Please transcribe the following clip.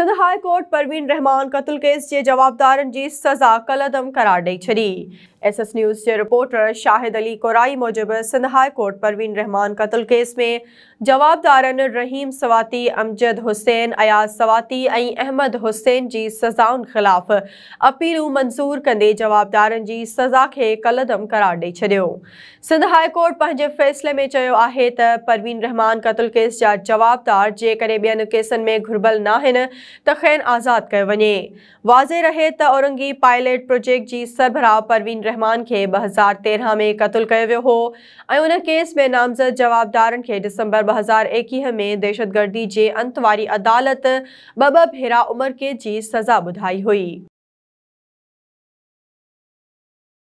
Sindh high court Parveen Rehman कत्ल case के जवाबदार की सज़ा कलदम करार ॾेई छॾी एस एस न्यूज़ के रिपोर्टर शाहिद अली कोराई मूजिबि सिंध हाई कोर्ट परवीन रहमान कत्ल केस में जवाबदारनि रहीम सवाती अमजद हुसैन अयाज़ सवाती अहमद हुसैन की सजाओं ख़िलाफ़ अपीलूं मंज़ूर कंदे जवाबदार की सज़ा के कलदम करार ॾेई छॾियो सिंध हाई कोर्ट पंहिंजे फ़ैसिले में परवीन रहमान कत्ल केस जवाबदार जेकॾहिं ॿियनि केसनि में घुर्बल ना तखैन आज़ाद कर वे वाज़े रहे त औरंगी पायलट प्रोजेक्ट की सरबराह परवीन रहमान के ॿ हज़ार तेरह में कत्ल किया हो उन केस में नामज़द जवाबदार के डिसंबर ॿ हज़ार एक्वी में दहशतगर्दी के अंतवारी अदालत ॿ भेरा उमर के सज़ा बुधाई हुई